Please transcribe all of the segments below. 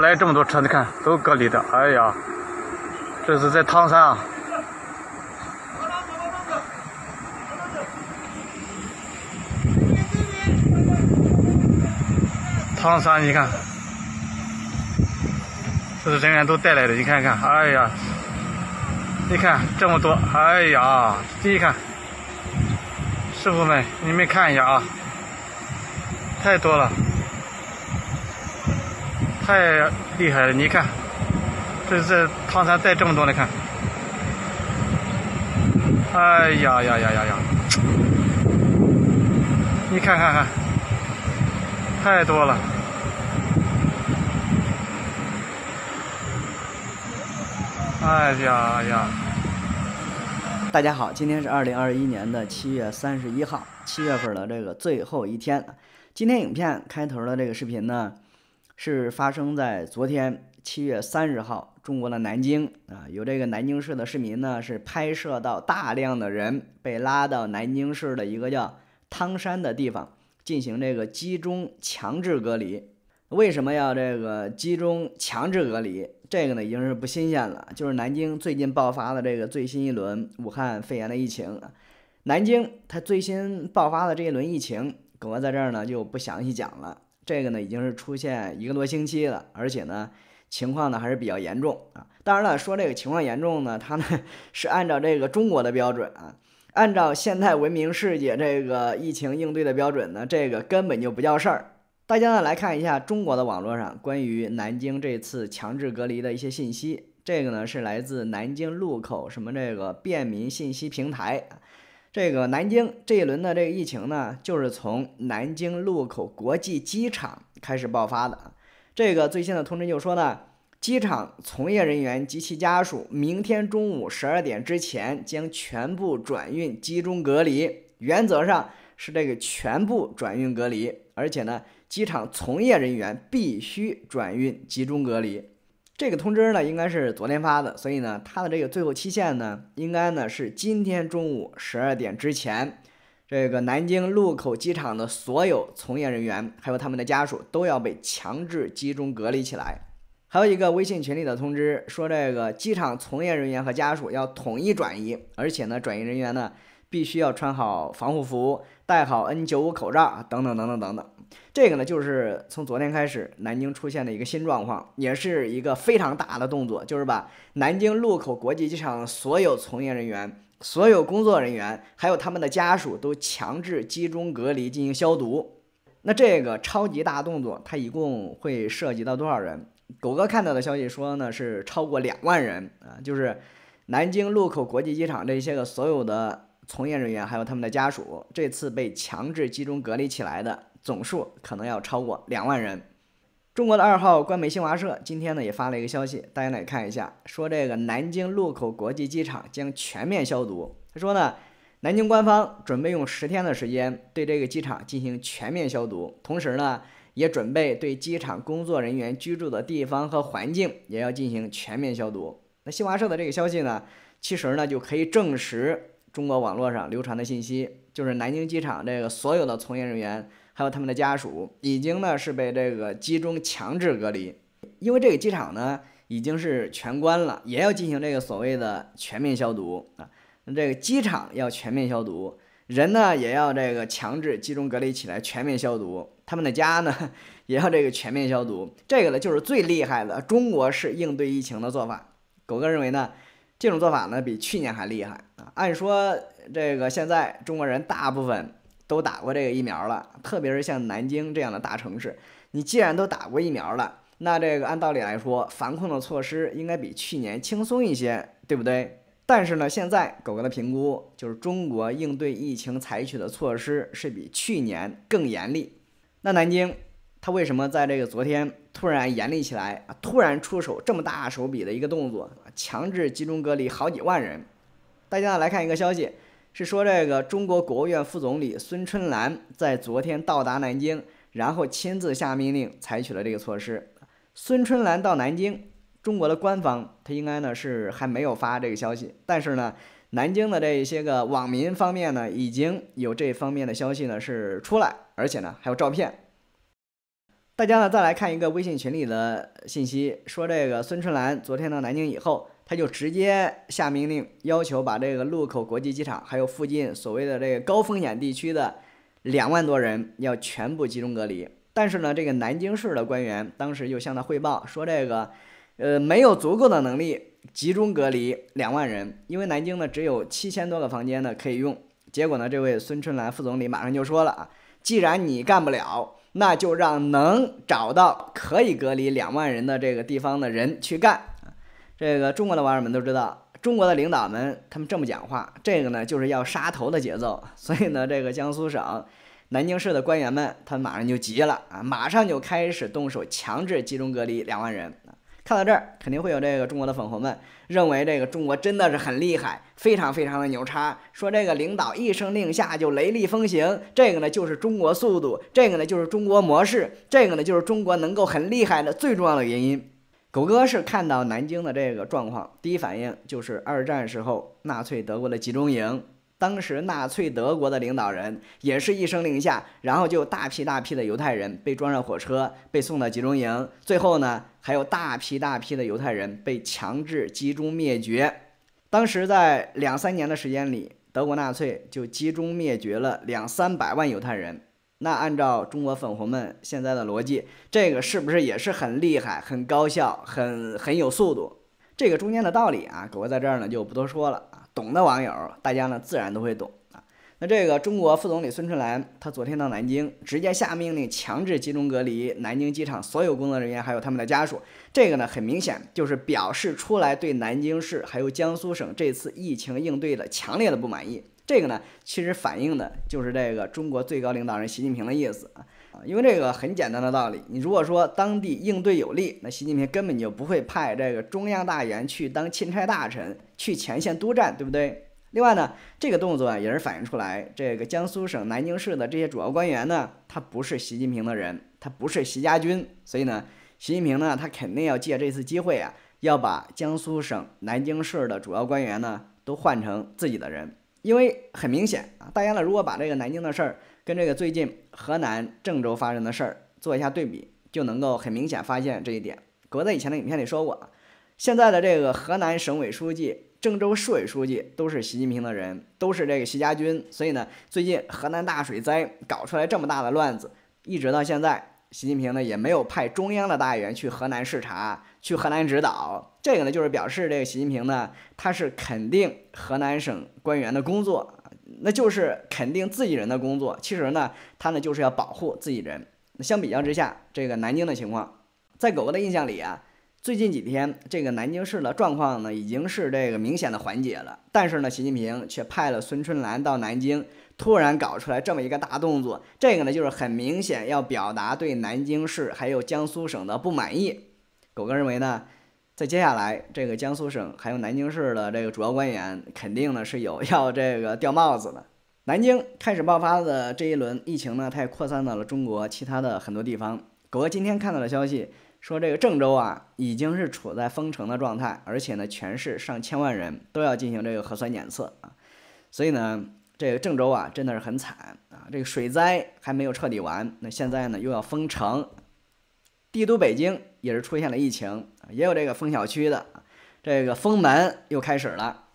来这么多车，你看都隔离的。哎呀，这是在唐山啊！唐山，你看，这是人员都带来的，你看看，哎呀，你看这么多，哎呀，第一看，师傅们，你们看一下啊，太多了。太厉害了！你看，这这唐山带这么多，你看，哎呀呀呀呀呀！你看看看，太多了！哎呀呀！大家好，今天是二零二一年的七月三十一号，七月份的这个最后一天。今天影片开头的这个视频呢？是发生在昨天七月三十号，中国的南京啊，有这个南京市的市民呢，是拍摄到大量的人被拉到南京市的一个叫汤山的地方进行这个集中强制隔离。为什么要这个集中强制隔离？这个呢已经是不新鲜了，就是南京最近爆发的这个最新一轮武汉肺炎的疫情。南京它最新爆发的这一轮疫情，哥在这儿呢就不详细讲了。这个呢已经是出现一个多星期了，而且呢情况呢还是比较严重啊。当然了，说这个情况严重呢，它呢 是按照这个中国的标准啊，按照现代文明世界这个疫情应对的标准呢，这个根本就不叫事儿。大家呢来看一下中国的网络上关于南京这次强制隔离的一些信息，这个呢是来自南京路口什么这个便民信息平台。这个南京这一轮的这个疫情呢，就是从南京禄口国际机场开始爆发的。这个最新的通知就说呢，机场从业人员及其家属，明天中午十二点之前将全部转运集中隔离。原则上是这个全部转运隔离，而且呢，机场从业人员必须转运集中隔离。这个通知呢，应该是昨天发的，所以呢，它的这个最后期限呢，应该呢是今天中午十二点之前。这个南京禄口机场的所有从业人员，还有他们的家属，都要被强制集中隔离起来。还有一个微信群里的通知说，这个机场从业人员和家属要统一转移，而且呢，转移人员呢。必须要穿好防护服，戴好 N 九五口罩，等等等等等等。这个呢，就是从昨天开始，南京出现的一个新状况，也是一个非常大的动作，就是把南京禄口国际机场所有从业人员、所有工作人员，还有他们的家属，都强制集中隔离进行消毒。那这个超级大动作，它一共会涉及到多少人？狗哥看到的消息说呢，是超过两万人啊，就是南京禄口国际机场这些个所有的。从业人员还有他们的家属，这次被强制集中隔离起来的总数可能要超过两万人。中国的二号官媒新华社今天呢也发了一个消息，大家来看一下，说这个南京禄口国际机场将全面消毒。他说呢，南京官方准备用十天的时间对这个机场进行全面消毒，同时呢也准备对机场工作人员居住的地方和环境也要进行全面消毒。那新华社的这个消息呢，其实呢就可以证实。中国网络上流传的信息就是，南京机场这个所有的从业人员，还有他们的家属，已经呢是被这个集中强制隔离，因为这个机场呢已经是全关了，也要进行这个所谓的全面消毒啊。这个机场要全面消毒，人呢也要这个强制集中隔离起来全面消毒，他们的家呢 也要这个全面消毒。这个呢就是最厉害的中国式应对疫情的做法。狗哥认为呢？这种做法呢，比去年还厉害啊！按说，这个现在中国人大部分都打过这个疫苗了，特别是像南京这样的大城市，你既然都打过疫苗了，那这个按道理来说，防控的措施应该比去年轻松一些，对不对？但是呢，现在狗狗的评估就是中国应对疫情采取的措施是比去年更严厉。那南京。他为什么在这个昨天突然严厉起来啊？突然出手这么大手笔的一个动作，强制集中隔离好几万人。大家来看一个消息，是说这个中国国务院副总理孙春兰在昨天到达南京，然后亲自下命令采取了这个措施。孙春兰到南京，中国的官方他应该呢是还没有发这个消息，但是呢，南京的这一些个网民方面呢已经有这方面的消息呢是出来，而且呢还有照片。大家呢，再来看一个微信群里的信息，说这个孙春兰昨天到南京以后，他就直接下命令，要求把这个禄口国际机场还有附近所谓的这个高风险地区的两万多人要全部集中隔离。但是呢，这个南京市的官员当时就向他汇报说，这个，呃，没有足够的能力集中隔离两万人，因为南京呢只有七千多个房间呢可以用。结果呢，这位孙春兰副总理马上就说了啊，既然你干不了。那就让能找到可以隔离两万人的这个地方的人去干。这个中国的网友们都知道，中国的领导们他们这么讲话，这个呢就是要杀头的节奏。所以呢，这个江苏省南京市的官员们他马上就急了啊，马上就开始动手强制集中隔离两万人。看到这儿，肯定会有这个中国的粉红们认为，这个中国真的是很厉害，非常非常的牛叉。说这个领导一声令下就雷厉风行，这个呢就是中国速度，这个呢就是中国模式，这个呢就是中国能够很厉害的最重要的原因。狗哥是看到南京的这个状况，第一反应就是二战时候纳粹德国的集中营。当时纳粹德国的领导人也是一声令下，然后就大批大批的犹太人被装上火车，被送到集中营。最后呢，还有大批大批的犹太人被强制集中灭绝。当时在两三年的时间里，德国纳粹就集中灭绝了两三百万犹太人。那按照中国粉红们现在的逻辑，这个是不是也是很厉害、很高效、很很有速度？这个中间的道理啊，狗哥在这儿呢就不多说了啊。懂的网友，大家呢自然都会懂啊。那这个中国副总理孙春兰，他昨天到南京，直接下命令强制集中隔离南京机场所有工作人员还有他们的家属。这个呢，很明显就是表示出来对南京市还有江苏省这次疫情应对的强烈的不满意。这个呢，其实反映的就是这个中国最高领导人习近平的意思啊。因为这个很简单的道理，你如果说当地应对有力，那习近平根本就不会派这个中央大员去当钦差大臣去前线督战，对不对？另外呢，这个动作啊也是反映出来，这个江苏省南京市的这些主要官员呢，他不是习近平的人，他不是习家军，所以呢，习近平呢他肯定要借这次机会啊，要把江苏省南京市的主要官员呢都换成自己的人，因为很明显啊，大家呢如果把这个南京的事儿。跟这个最近河南郑州发生的事儿做一下对比，就能够很明显发现这一点。我在以前的影片里说过，现在的这个河南省委书记、郑州市委书记都是习近平的人，都是这个习家军。所以呢，最近河南大水灾搞出来这么大的乱子，一直到现在，习近平呢也没有派中央的大员去河南视察、去河南指导。这个呢，就是表示这个习近平呢，他是肯定河南省官员的工作。那就是肯定自己人的工作，其实呢，他呢就是要保护自己人。相比较之下，这个南京的情况，在狗狗的印象里啊，最近几天这个南京市的状况呢，已经是这个明显的缓解了。但是呢，习近平却派了孙春兰到南京，突然搞出来这么一个大动作，这个呢就是很明显要表达对南京市还有江苏省的不满意。狗哥认为呢？在接下来，这个江苏省还有南京市的这个主要官员，肯定呢是有 要这个掉帽子的。南京开始爆发的这一轮疫情呢，它也扩散到了中国其他的很多地方。狗哥今天看到的消息说，这个郑州啊，已经是处在封城的状态，而且呢，全市上千万人都要进行这个核酸检测啊。所以呢，这个郑州啊，真的是很惨啊。这个水灾还没有彻底完，那现在呢，又要封城。帝都北京也是出现了疫情，也有这个封小区的，这个封门又开始了。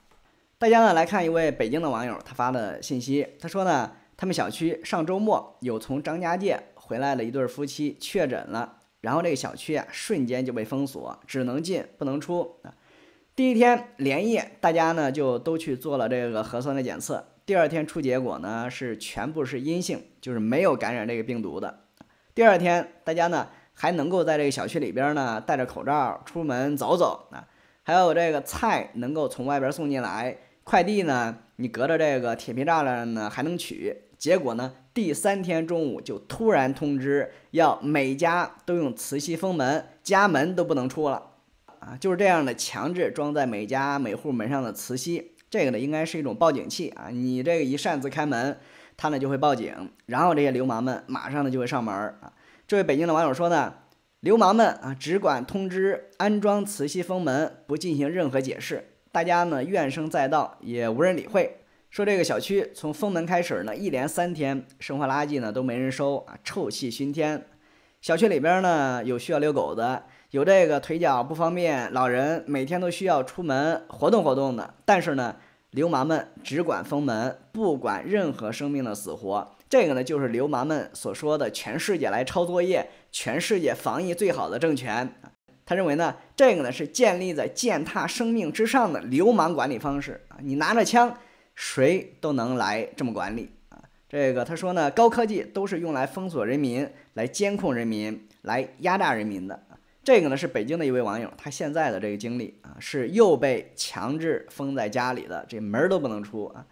大家呢来看一位北京的网友，他发的信息，他说呢，他们小区上周末有从张家界回来的一对夫妻确诊了，然后这个小区啊瞬间就被封锁，只能进不能出。第一天连夜大家呢就都去做了这个核酸的检测，第二天出结果呢是全部是阴性，就是没有感染这个病毒的。第二天大家呢。还能够在这个小区里边呢，戴着口罩出门走走啊，还有这个菜能够从外边送进来，快递呢，你隔着这个铁皮栅栏呢还能取。结果呢，第三天中午就突然通知，要每家都用磁吸封门，家门都不能出了啊！就是这样的强制装在每家每户门上的磁吸，这个呢应该是一种报警器啊，你这个一擅自开门，它呢就会报警，然后这些流氓们马上呢就会上门啊。这位北京的网友说呢，流氓们啊，只管通知安装磁吸封门，不进行任何解释。大家呢怨声载道，也无人理会。说这个小区从封门开始呢，一连三天生活垃圾呢都没人收啊，臭气熏天。小区里边呢有需要遛狗的，有这个腿脚不方便老人，每天都需要出门活动活动的。但是呢，流氓们只管封门，不管任何生命的死活。这个呢，就是流氓们所说的“全世界来抄作业，全世界防疫最好的政权”。他认为呢，这个呢是建立在践踏生命之上的流氓管理方式啊！你拿着枪，谁都能来这么管理啊！这个他说呢，高科技都是用来封锁人民、来监控人民、来压榨人民的。这个呢，是北京的一位网友，他现在的这个经历啊，是又被强制封在家里的，这门都不能出啊！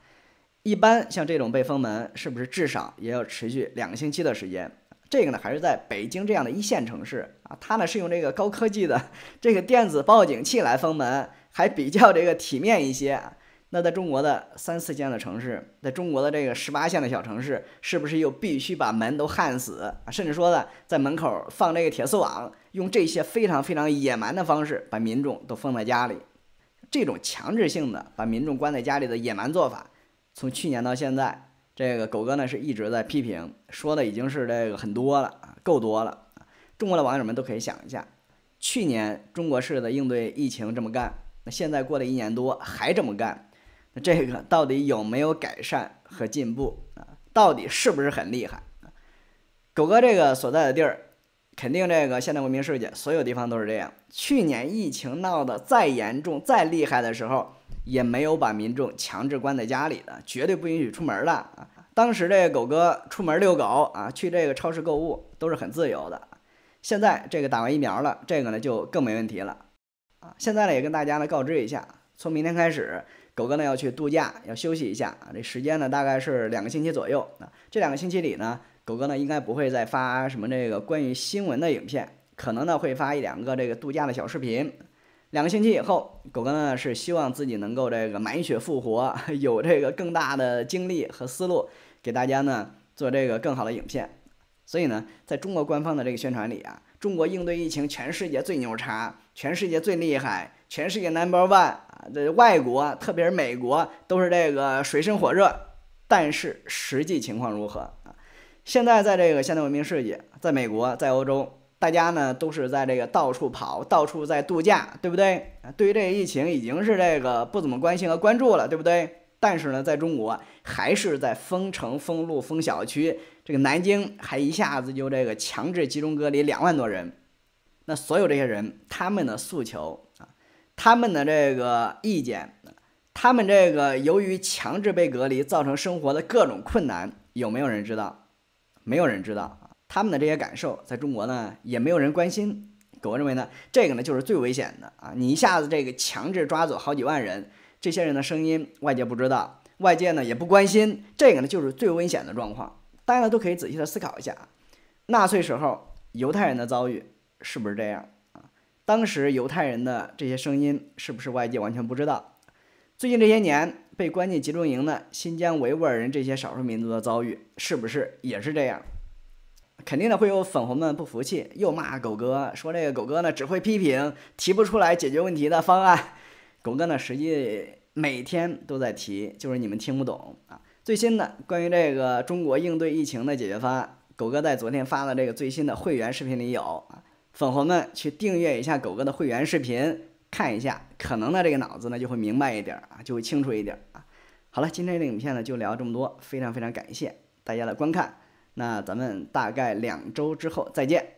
一般像这种被封门，是不是至少也要持续两个星期的时间？这个呢，还是在北京这样的一线城市啊，它呢是用这个高科技的这个电子报警器来封门，还比较这个体面一些。那在中国的三四线的城市，在中国的这个十八线的小城市，是不是又必须把门都焊死，甚至说呢，在门口放这个铁丝网，用这些非常非常野蛮的方式把民众都封在家里？这种强制性的把民众关在家里的野蛮做法。从去年到现在，这个狗哥呢是一直在批评，说的已经是这个很多了，够多了。中国的网友们都可以想一下，去年中国式的应对疫情这么干，那现在过了一年多还这么干，那这个到底有没有改善和进步啊？到底是不是很厉害？狗哥这个所在的地儿，肯定这个现代文明世界所有地方都是这样。去年疫情闹得再严重、再厉害的时候。也没有把民众强制关在家里的，绝对不允许出门的啊！当时这个狗哥出门遛狗啊，去这个超市购物都是很自由的。现在这个打完疫苗了，这个呢就更没问题了啊！现在呢也跟大家呢告知一下，从明天开始，狗哥呢要去度假，要休息一下啊。这时间呢大概是两个星期左右啊。这两个星期里呢，狗哥呢应该不会再发什么这个关于新闻的影片，可能呢会发一两个这个度假的小视频。两个星期以后，狗哥呢是希望自己能够这个满血复活，有这个更大的精力和思路，给大家呢做这个更好的影片。所以呢，在中国官方的这个宣传里啊，中国应对疫情，全世界最牛叉，全世界最厉害，全世界 Number One。这外国，特别是美国，都是这个水深火热。但是实际情况如何啊？现在在这个现代文明世界，在美国，在欧洲。大家呢都是在这个到处跑，到处在度假，对不对？对于这个疫情已经是这个不怎么关心和关注了，对不对？但是呢，在中国还是在封城、封路、封小区。这个南京还一下子就这个强制集中隔离两万多人。那所有这些人，他们的诉求啊，他们的这个意见，他们这个由于强制被隔离造成生活的各种困难，有没有人知道？没有人知道。他们的这些感受，在中国呢，也没有人关心。狗认为呢，这个呢就是最危险的啊！你一下子这个强制抓走好几万人，这些人的声音外界不知道，外界呢也不关心，这个呢就是最危险的状况。大家呢都可以仔细的思考一下：纳粹时候犹太人的遭遇是不是这样啊？当时犹太人的这些声音是不是外界完全不知道？最近这些年被关进集中营的新疆维吾尔人这些少数民族的遭遇，是不是也是这样？肯定的，会有粉红们不服气，又骂狗哥，说这个狗哥呢只会批评，提不出来解决问题的方案。狗哥呢，实际每天都在提，就是你们听不懂啊。最新的关于这个中国应对疫情的解决方案，狗哥在昨天发的这个最新的会员视频里有啊。粉红们去订阅一下狗哥的会员视频，看一下，可能呢这个脑子呢就会明白一点啊，就会清楚一点啊。好了，今天的影片呢就聊这么多，非常非常感谢大家的观看。那咱们大概两周之后再见。